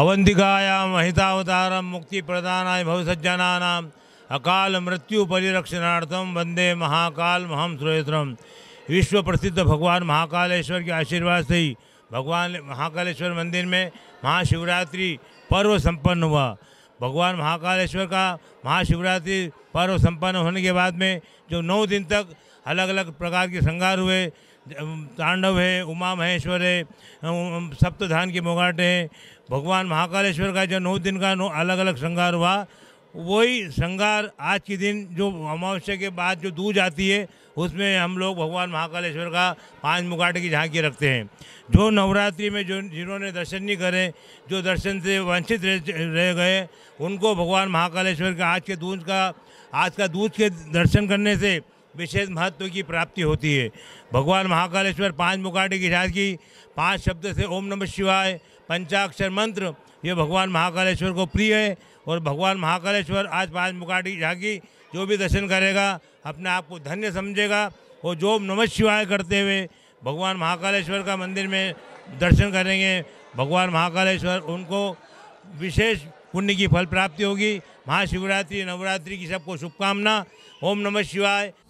अवंतिकाया महितावतारम मुक्ति प्रदानाय भवसज्जनानाम अकाल मृत्यु परिरक्षणार्थम वंदे महाकाल महम सुरेश्वरम विश्व प्रसिद्ध भगवान महाकालेश्वर के आशीर्वाद से ही भगवान महाकालेश्वर मंदिर में महाशिवरात्रि पर्व संपन्न हुआ भगवान महाकालेश्वर का महाशिवरात्रि पर्व संपन्न होने के बाद में जो नौ दिन तक अलग अलग प्रकार के श्रृंगार हुए तांडव है उमा महेश्वर है सप्तधान की मोगाट है भगवान महाकालेश्वर का जो नौ दिन का नौ अलग अलग श्रृंगार हुआ वही श्रृंगार आज के दिन जो अमावस्या के बाद जो दूज आती है उसमें हम लोग भगवान महाकालेश्वर का पांच मुकाट की झांकी रखते हैं जो नवरात्रि में जो जिन्होंने दर्शन नहीं करे जो दर्शन से वंचित रह, रह गए उनको भगवान महाकालेश्वर के आज के दूज का आज का दूज के दर्शन करने से विशेष महत्व की प्राप्ति होती है भगवान महाकालेश्वर पांच मुकाटे की झांकी पांच शब्द से ओम नमः शिवाय पंचाक्षर मंत्र ये भगवान महाकालेश्वर को प्रिय है और भगवान महाकालेश्वर आज पांच मुकाटे की झांकी जो भी दर्शन करेगा अपने आप को धन्य समझेगा और जो ओम नमः शिवाय करते हुए भगवान महाकालेश्वर का मंदिर में दर्शन करेंगे भगवान महाकालेश्वर उनको विशेष पुण्य की फल प्राप्ति होगी महाशिवरात्रि नवरात्रि की सबको शुभकामना ओम नमः शिवाय